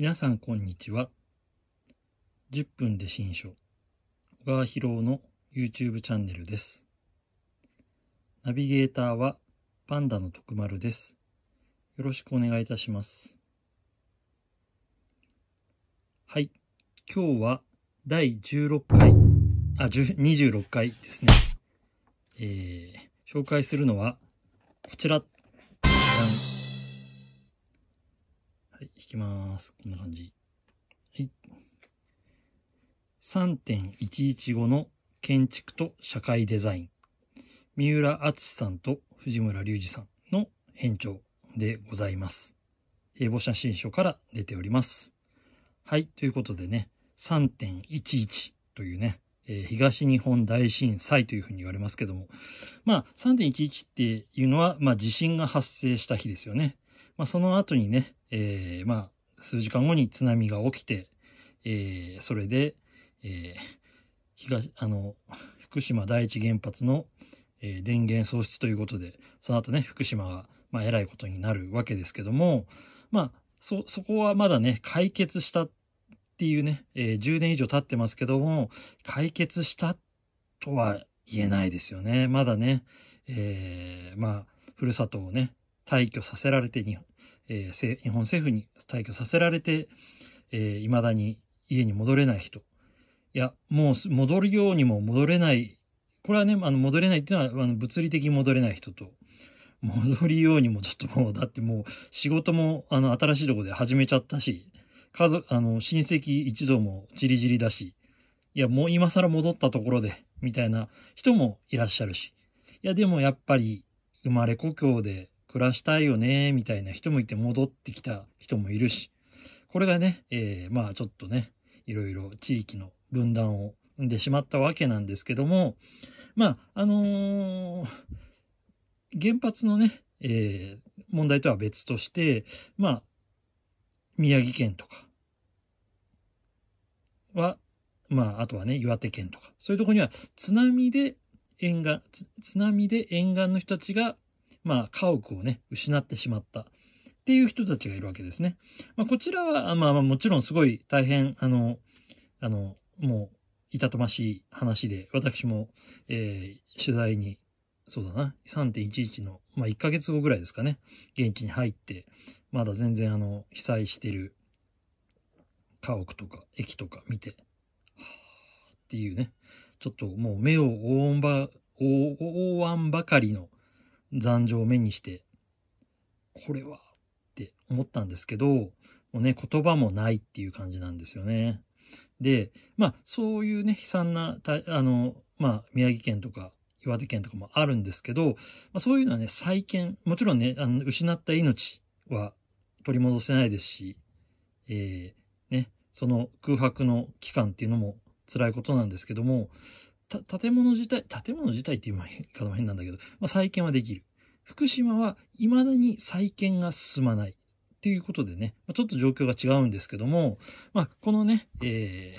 皆さんこんにちは。10分で新書、小川博夫の YouTube チャンネルです。ナビゲーターはパンダの徳丸です。よろしくお願いいたします。はい。今日は第16回、あ、26回ですね。えー、紹介するのはこちら引きます。こんな感じ。はい。3.115の建築と社会デザイン。三浦敦さんと藤村隆二さんの編長でございます。英語写真書から出ております。はい。ということでね、3.11というね、えー、東日本大震災というふうに言われますけども、まあ、3.11っていうのは、まあ、地震が発生した日ですよね。まあ、その後にね、えー、まあ、数時間後に津波が起きて、えー、それで、えー、東、あの、福島第一原発の、えー、電源喪失ということで、その後ね、福島が、まあ、いことになるわけですけども、まあ、そ、そこはまだね、解決したっていうね、えー、10年以上経ってますけども、解決したとは言えないですよね。まだね、えー、まあ、ふるさとをね、退去させられて、えー、日本政府に退去させられて、えー、未だに家に戻れない人。いや、もう戻るようにも戻れない。これはね、あの、戻れないっていうのは、あの、物理的に戻れない人と、戻りようにもちょっともう、だってもう、仕事も、あの、新しいとこで始めちゃったし、家族、あの、親戚一同もじりじりだし、いや、もう今更戻ったところで、みたいな人もいらっしゃるし。いや、でもやっぱり、生まれ故郷で暮らしたいよね、みたいな人もいて戻ってきた人もいるし、これがね、えー、まあちょっとね、いろいろ地域の分断を生んでしまったわけなんですけども、まあ、あのー、原発のね、えー、問題とは別として、まあ、宮城県とかは、まあ、あとはね、岩手県とか、そういうとこには津波で沿岸、津波で沿岸の人たちがまあ、家屋をね、失ってしまった。っていう人たちがいるわけですね。まあ、こちらは、まあ、まあ、もちろんすごい大変、あの、あの、もう、いたたましい話で、私も、えー、取材に、そうだな、3.11の、まあ、1ヶ月後ぐらいですかね、現地に入って、まだ全然、あの、被災してる家屋とか駅とか見て、はっていうね、ちょっともう目を覆わんば、覆わんばかりの残像を目にして、これはって思ったんですけど、もうね、言葉もないっていう感じなんですよね。で、まあ、そういうね、悲惨な、あの、まあ、宮城県とか岩手県とかもあるんですけど、まあ、そういうのはね、再建、もちろんね、あの失った命は取り戻せないですし、えー、ね、その空白の期間っていうのも辛いことなんですけども、建物自体、建物自体っていう言い方も変なんだけど、まあ、再建はできる。福島は未だに再建が進まない。っていうことでね、ちょっと状況が違うんですけども、まあ、このね、えー、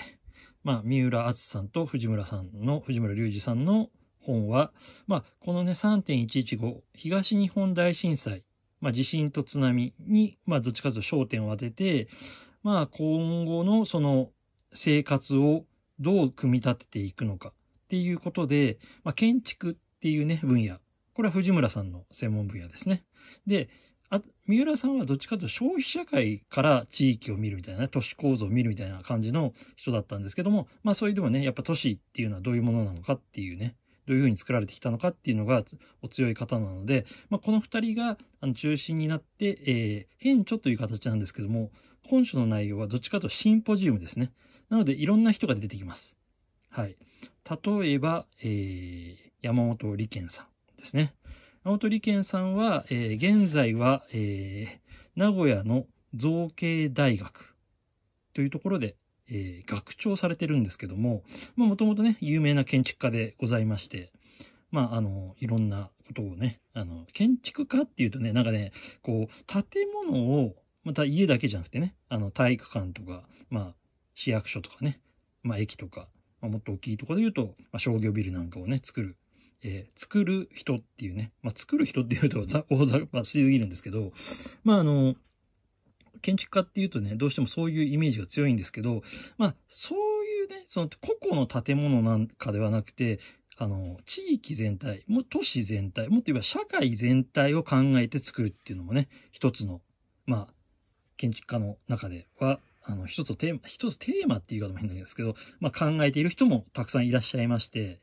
まあ、三浦篤さんと藤村さんの、藤村隆二さんの本は、まあ、このね、3.115東日本大震災、まあ、地震と津波に、まあ、どっちかというと焦点を当てて、まあ、今後のその生活をどう組み立てていくのか。っていうことで、まあ、建築っていうね、分野。これは藤村さんの専門分野ですね。で、あ三浦さんはどっちかというと消費社会から地域を見るみたいな、都市構造を見るみたいな感じの人だったんですけども、まあそれでもね、やっぱ都市っていうのはどういうものなのかっていうね、どういうふうに作られてきたのかっていうのがお強い方なので、まあ、この二人があの中心になって、えー、変著という形なんですけども、本書の内容はどっちかとシンポジウムですね。なのでいろんな人が出てきます。はい。例えば、えー、山本利健さんですね。山本利健さんは、えー、現在は、えー、名古屋の造形大学というところで、えー、学長されてるんですけども、もともとね、有名な建築家でございまして、まあ、あの、いろんなことをね、あの、建築家っていうとね、なんかね、こう、建物を、また家だけじゃなくてね、あの、体育館とか、まあ、市役所とかね、まあ、駅とか、まあ、もっと大きいところで言うと、まあ、商業ビルなんかをね、作る、えー、作る人っていうね、まあ、作る人っていうと大ざばしすぎるんですけど、まあ、あの、建築家っていうとね、どうしてもそういうイメージが強いんですけど、まあ、そういうね、その個々の建物なんかではなくて、あの、地域全体、も都市全体、もっと言えば社会全体を考えて作るっていうのもね、一つの、まあ、建築家の中ではあの、一つテーマ、一つテーマっていう方も変なんですけど、まあ、考えている人もたくさんいらっしゃいまして、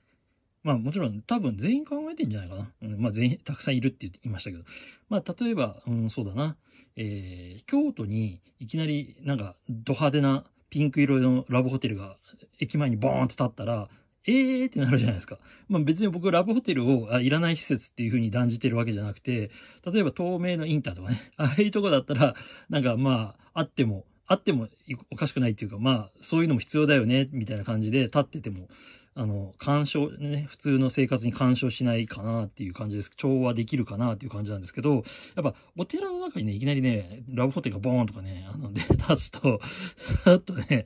まあもちろん多分全員考えてんじゃないかな。うん、まあ全員たくさんいるって言いましたけど。まあ例えば、うん、そうだな。えー、京都にいきなりなんかド派手なピンク色のラブホテルが駅前にボーンと立ったら、えーってなるじゃないですか。まあ別に僕ラブホテルをあいらない施設っていう風に断じてるわけじゃなくて、例えば透明のインターとかね、ああいうとこだったら、なんかまああってもあってもおかしくないっていうか、まあ、そういうのも必要だよね、みたいな感じで立ってても、あの、干渉、ね、普通の生活に干渉しないかなっていう感じです。調和できるかなっていう感じなんですけど、やっぱお寺の中にね、いきなりね、ラブホテルがボーンとかね、あの、で、立つと、あとね、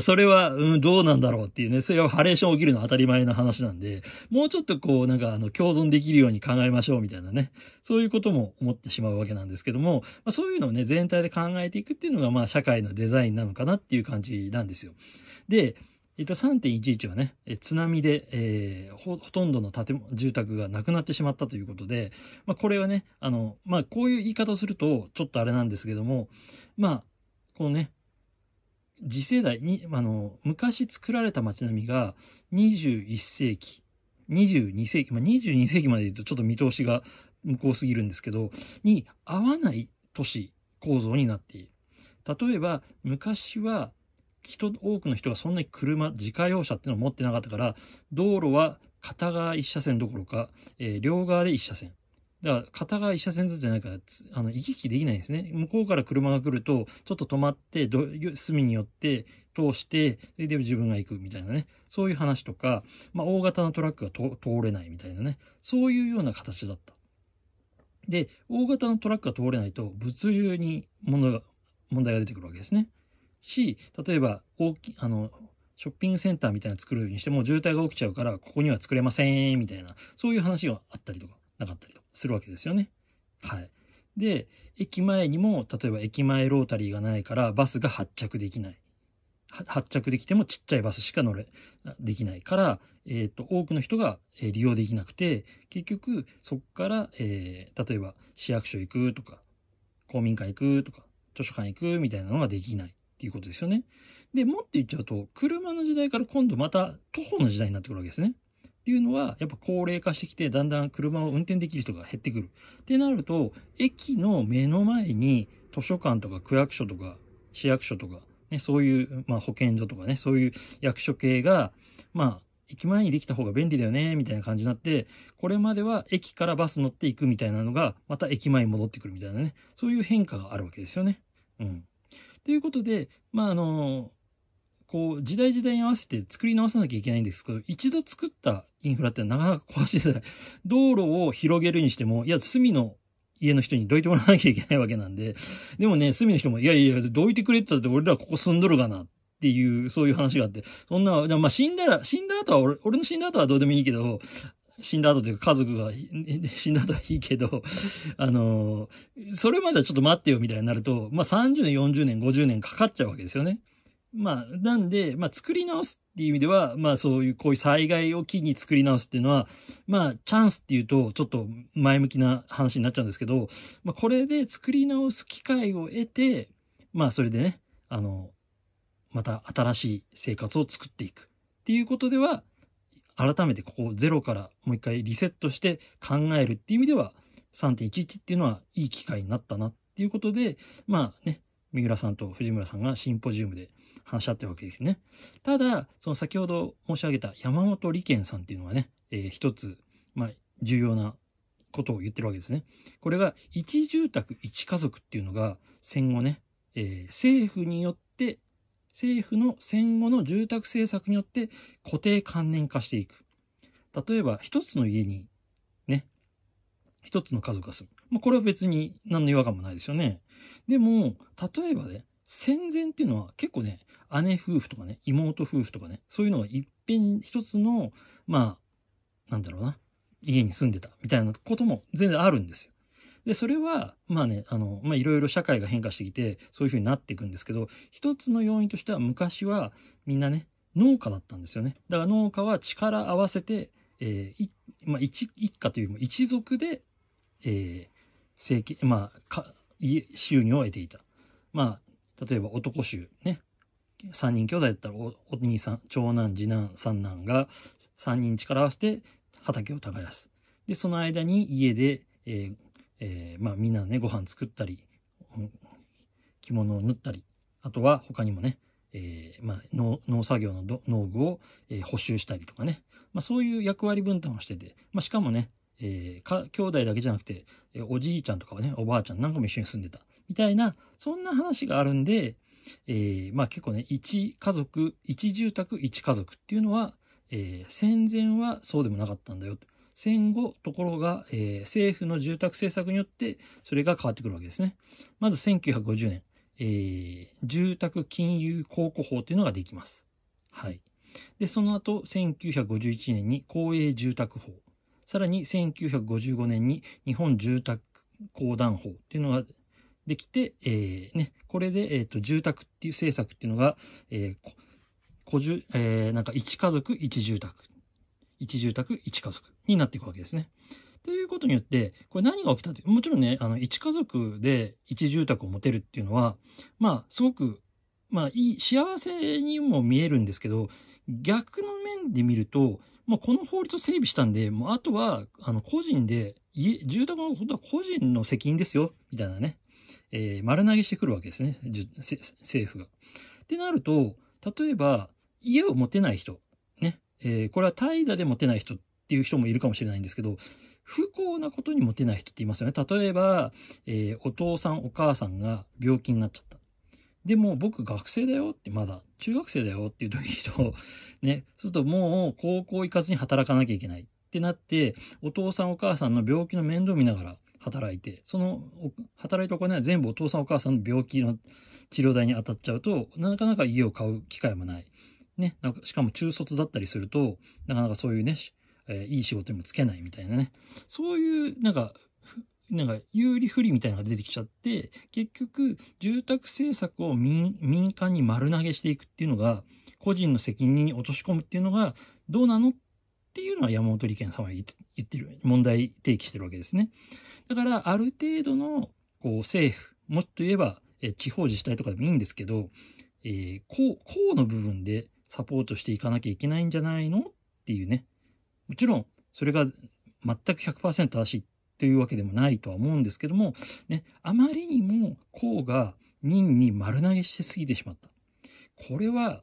それは、うん、どうなんだろうっていうね、それはハレーション起きるのは当たり前の話なんで、もうちょっとこう、なんか、あの、共存できるように考えましょうみたいなね、そういうことも思ってしまうわけなんですけども、まあ、そういうのをね、全体で考えていくっていうのが、まあ、社会のデザインなのかなっていう感じなんですよ。で、えっと、3.11はね、津波で、えー、ほ、ほとんどの建物、住宅がなくなってしまったということで、まあ、これはね、あの、まあ、こういう言い方をすると、ちょっとあれなんですけども、まあ、このね、次世代に、あの、昔作られた街並みが、21世紀、22世紀、まあ、22世紀まで言うとちょっと見通しが向こうすぎるんですけど、に合わない都市構造になっている。例えば、昔は、人、多くの人がそんなに車、自家用車っていうのを持ってなかったから、道路は片側1車線どころか、えー、両側で1車線。だから、片側1車線ずつじゃないから、あの、行き来できないんですね。向こうから車が来ると、ちょっと止まって、ど隅によって、通して、それで自分が行くみたいなね。そういう話とか、まあ、大型のトラックが通れないみたいなね。そういうような形だった。で、大型のトラックが通れないと、物流に問が、問題が出てくるわけですね。し、例えば、大き、あの、ショッピングセンターみたいなの作るようにしても渋滞が起きちゃうから、ここには作れません、みたいな、そういう話があったりとか、なかったりとかするわけですよね。はい。で、駅前にも、例えば駅前ロータリーがないから、バスが発着できない。発着できてもちっちゃいバスしか乗れ、できないから、えっ、ー、と、多くの人が利用できなくて、結局、そこから、えー、例えば市役所行くとか、公民館行くとか、図書館行くみたいなのができない。っていうことですよね。で、もって言っちゃうと、車の時代から今度また徒歩の時代になってくるわけですね。っていうのは、やっぱ高齢化してきて、だんだん車を運転できる人が減ってくる。ってなると、駅の目の前に図書館とか区役所とか市役所とか、ね、そういう、まあ、保健所とかね、そういう役所系が、まあ、駅前にできた方が便利だよね、みたいな感じになって、これまでは駅からバス乗っていくみたいなのが、また駅前に戻ってくるみたいなね、そういう変化があるわけですよね。うん。ということで、まあ、あの、こう、時代時代に合わせて作り直さなきゃいけないんですけど、一度作ったインフラってなかなか壊しづらい。道路を広げるにしても、いや、隅の家の人にどいてもらわなきゃいけないわけなんで、でもね、隅の人も、いやいや、どいてくれって言ったら俺らここ住んどるかな。っていう、そういう話があって、そんな、まあ、死んだら、死んだ後は俺、俺の死んだ後はどうでもいいけど、死んだ後というか家族が 死んだ後はいいけど、あの、それまではちょっと待ってよみたいになると、まあ30年、40年、50年かかっちゃうわけですよね。まあ、なんで、まあ作り直すっていう意味では、まあそういうこういう災害を機に作り直すっていうのは、まあチャンスっていうとちょっと前向きな話になっちゃうんですけど、まあこれで作り直す機会を得て、まあそれでね、あの、また新しい生活を作っていくっていうことでは、改めてここをゼロからもう一回リセットして考えるっていう意味では、3.11っていうのはいい機会になったなっていうことで、まあね、三浦さんと藤村さんがシンポジウムで話し合ってるわけですね。ただ、その先ほど申し上げた山本理研さんっていうのはね、えー、一つ、まあ、重要なことを言ってるわけですね。これが、一住宅一家族っていうのが戦後ね、えー、政府によって政府の戦後の住宅政策によって固定観念化していく。例えば、一つの家に、ね、一つの家族が住む。まあ、これは別に何の違和感もないですよね。でも、例えばね、戦前っていうのは結構ね、姉夫婦とかね、妹夫婦とかね、そういうのが一辺一つの、まあ、なんだろうな、家に住んでたみたいなことも全然あるんですよ。で、それは、まあね、あの、まあいろいろ社会が変化してきて、そういうふうになっていくんですけど、一つの要因としては昔はみんなね、農家だったんですよね。だから農家は力合わせて、えー、まあ一、一家というよりも一族で、えー、政権、まあ、か、収入を得ていた。まあ、例えば男衆、ね。三人兄弟だったらお、お兄さん、長男、次男、三男が、三人力合わせて畑を耕す。で、その間に家で、えー、えー、まあみんなね、ご飯作ったり、着物を縫ったり、あとは他にもね、えー、まあ、農作業の農具を、えー、補修したりとかね、まあ、そういう役割分担をしてて、まあ、しかもね、えー、か兄弟だけじゃなくて、えおじいちゃんとかね、おばあちゃんなんかも一緒に住んでた、みたいな、そんな話があるんで、えまあ結構ね、一家族、一住宅、一家族っていうのは、え戦前はそうでもなかったんだよと。戦後、ところが、えー、政府の住宅政策によって、それが変わってくるわけですね。まず1950年、えー、住宅金融公庫法というのができます。はい。で、その後、1951年に公営住宅法。さらに1955年に日本住宅公団法というのができて、えー、ね、これで、えっ、ー、と、住宅っていう政策っていうのが、えー、個住、えー、なんか一家族一住宅一住宅一家族になっていくわけですね。ということによって、これ何が起きたって、もちろんね、あの、1家族で1住宅を持てるっていうのは、まあ、すごく、まあ、いい、幸せにも見えるんですけど、逆の面で見ると、まあ、この法律を整備したんで、もうあとは、あの、個人で、家、住宅のことは個人の責任ですよ、みたいなね、えー、丸投げしてくるわけですね、政府が。ってなると、例えば、家を持てない人、えー、これは怠惰で持てない人っていう人もいるかもしれないんですけど、不幸なことにモテない人っていますよね。例えば、えー、お父さんお母さんが病気になっちゃった。でも僕学生だよってまだ中学生だよっていう時と、ね、するともう高校行かずに働かなきゃいけないってなって、お父さんお母さんの病気の面倒見ながら働いて、その働いたお金は全部お父さんお母さんの病気の治療代に当たっちゃうとなかなか家を買う機会もない。ね、なんかしかも中卒だったりすると、なかなかそういうね、えー、いい仕事にもつけないみたいなね、そういう、なんか、なんか有利不利みたいなのが出てきちゃって、結局、住宅政策を民民間に丸投げしていくっていうのが、個人の責任に落とし込むっていうのが、どうなのっていうのは山本理研さんは言ってる、問題提起してるわけですね。だから、ある程度の、こう、政府、もっと言えば、え地方自治体とかでもいいんですけど、えー、こうの部分でサポートしていかなきゃいけないんじゃないのっていうね。もちろん、それが全く100%正しいというわけでもないとは思うんですけども、ね、あまりにも公が民に丸投げしてすぎてしまった。これは、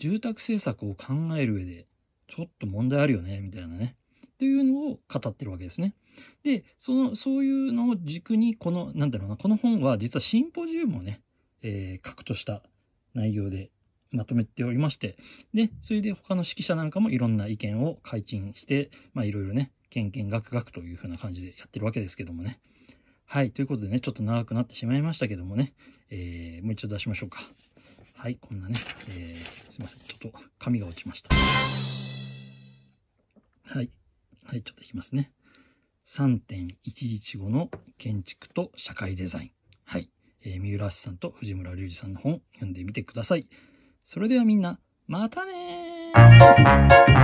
住宅政策を考える上で、ちょっと問題あるよね、みたいなね。というのを語ってるわけですね。で、その、そういうのを軸に、この、なんだろうな、この本は実はシンポジウムをね、えー、核とした内容でまとめておりまして、で、それで他の指揮者なんかもいろんな意見を解禁して、まあいろいろね、けんけんがくがくというふうな感じでやってるわけですけどもね。はい、ということでね、ちょっと長くなってしまいましたけどもね、えー、もう一度出しましょうか。はい、こんなね、えー、すいません、ちょっと紙が落ちました。はい、はい、ちょっと引きますね。3.115の建築と社会デザイン。はい。えー、三浦さんと藤村隆二さんの本読んでみてください。それではみんな、またね